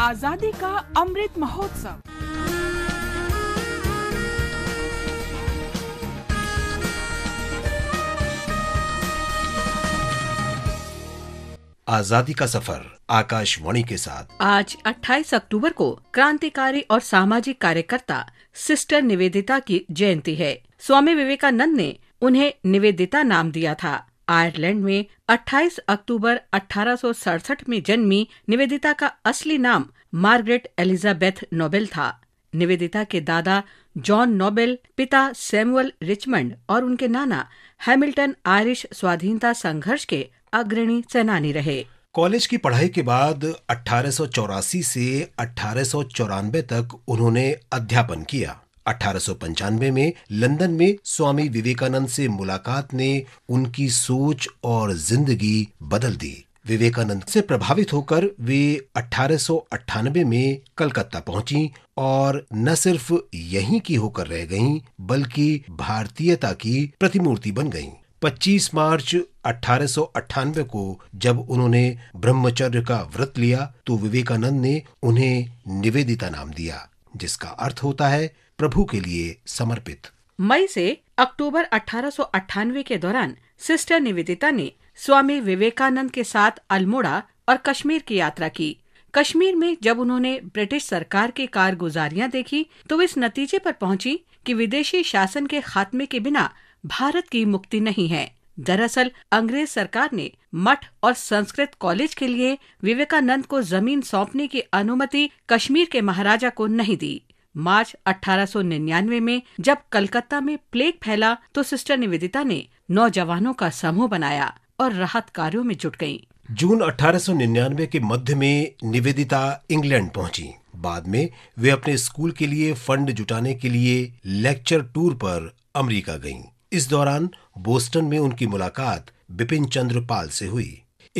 आजादी का अमृत महोत्सव आजादी का सफर आकाशवाणी के साथ आज 28 अक्टूबर को क्रांतिकारी और सामाजिक कार्यकर्ता सिस्टर निवेदिता की जयंती है स्वामी विवेकानंद ने उन्हें निवेदिता नाम दिया था आयरलैंड में 28 अक्टूबर अठारह में जन्मी निवेदिता का असली नाम मार्गरेट एलिजाबेथ नोबेल था निवेदिता के दादा जॉन नोबेल पिता सैमुअल रिचमंड और उनके नाना हैमिल्टन आयरिश स्वाधीनता संघर्ष के अग्रणी सेनानी रहे कॉलेज की पढ़ाई के बाद अठारह से अठारह तक उन्होंने अध्यापन किया अठारह में लंदन में स्वामी विवेकानंद से मुलाकात ने उनकी सोच और जिंदगी बदल दी विवेकानंद से प्रभावित होकर वे अठारह में कलकत्ता पहुंची और न सिर्फ यहीं की होकर रह गईं, बल्कि भारतीयता की प्रतिमूर्ति बन गईं। 25 मार्च अठारह को जब उन्होंने ब्रह्मचर्य का व्रत लिया तो विवेकानंद ने उन्हें निवेदिता नाम दिया जिसका अर्थ होता है प्रभु के लिए समर्पित मई से अक्टूबर अठारह के दौरान सिस्टर निवेदिता ने स्वामी विवेकानंद के साथ अल्मोड़ा और कश्मीर की यात्रा की कश्मीर में जब उन्होंने ब्रिटिश सरकार के कारगुजारियां देखी तो इस नतीजे पर पहुंची कि विदेशी शासन के खात्मे के बिना भारत की मुक्ति नहीं है दरअसल अंग्रेज सरकार ने मठ और संस्कृत कॉलेज के लिए विवेकानंद को जमीन सौंपने की अनुमति कश्मीर के महाराजा को नहीं दी मार्च 1899 में जब कलकत्ता में प्लेग फैला तो सिस्टर निवेदिता ने नौजवानों का समूह बनाया और राहत कार्यों में जुट गईं। जून 1899 के मध्य में निवेदिता इंग्लैंड पहुंची बाद में वे अपने स्कूल के लिए फंड जुटाने के लिए लेक्चर टूर पर अमेरिका गईं। इस दौरान बोस्टन में उनकी मुलाकात बिपिन चंद्र पाल से हुई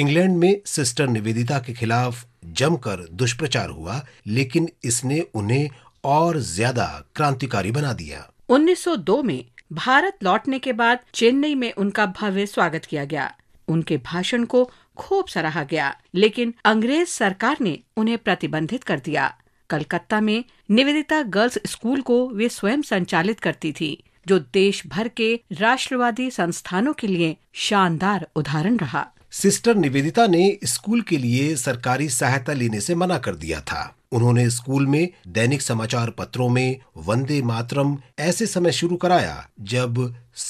इंग्लैंड में सिस्टर निवेदिता के खिलाफ जमकर दुष्प्रचार हुआ लेकिन इसने उन्हें और ज्यादा क्रांतिकारी बना दिया 1902 में भारत लौटने के बाद चेन्नई में उनका भव्य स्वागत किया गया उनके भाषण को खूब सराहा गया लेकिन अंग्रेज सरकार ने उन्हें प्रतिबंधित कर दिया कलकत्ता में निवेदिता गर्ल्स स्कूल को वे स्वयं संचालित करती थी जो देश भर के राष्ट्रवादी संस्थानों के लिए शानदार उदाहरण रहा सिस्टर निवेदिता ने स्कूल के लिए सरकारी सहायता लेने से मना कर दिया था उन्होंने स्कूल में दैनिक समाचार पत्रों में वंदे मातरम ऐसे समय शुरू कराया जब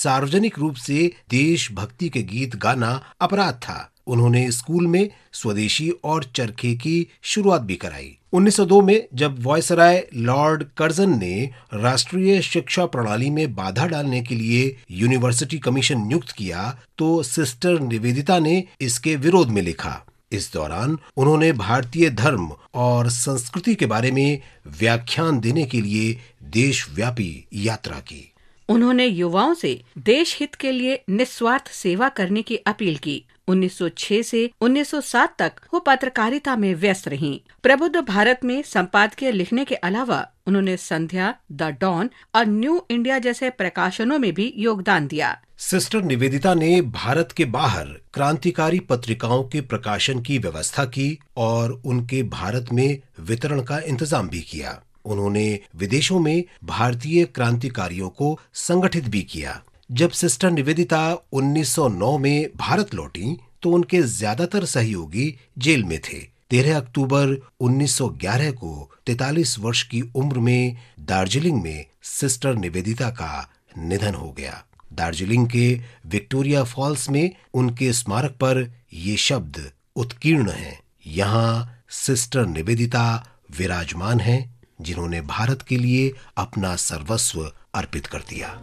सार्वजनिक रूप से देशभक्ति के गीत गाना अपराध था उन्होंने स्कूल में स्वदेशी और चरखे की शुरुआत भी कराई 1902 में जब वॉयसराय लॉर्ड कर्जन ने राष्ट्रीय शिक्षा प्रणाली में बाधा डालने के लिए यूनिवर्सिटी कमीशन नियुक्त किया तो सिस्टर निवेदिता ने इसके विरोध में लिखा इस दौरान उन्होंने भारतीय धर्म और संस्कृति के बारे में व्याख्यान देने के लिए देशव्यापी यात्रा की उन्होंने युवाओं से देश हित के लिए निस्वार्थ सेवा करने की अपील की 1906 से 1907 तक वो पत्रकारिता में व्यस्त रहीं। प्रबुद्ध भारत में संपादकीय लिखने के अलावा उन्होंने संध्या द डॉन और न्यू इंडिया जैसे प्रकाशनों में भी योगदान दिया सिस्टर निवेदिता ने भारत के बाहर क्रांतिकारी पत्रिकाओं के प्रकाशन की व्यवस्था की और उनके भारत में वितरण का इंतजाम भी किया उन्होंने विदेशों में भारतीय क्रांतिकारियों को संगठित भी किया जब सिस्टर निवेदिता 1909 में भारत लौटी तो उनके ज्यादातर सहयोगी जेल में थे 13 अक्टूबर 1911 को 43 वर्ष की उम्र में दार्जिलिंग में सिस्टर निवेदिता का निधन हो गया दार्जिलिंग के विक्टोरिया फॉल्स में उनके स्मारक पर ये शब्द उत्कीर्ण है यहाँ सिस्टर निवेदिता विराजमान हैं जिन्होंने भारत के लिए अपना सर्वस्व अर्पित कर दिया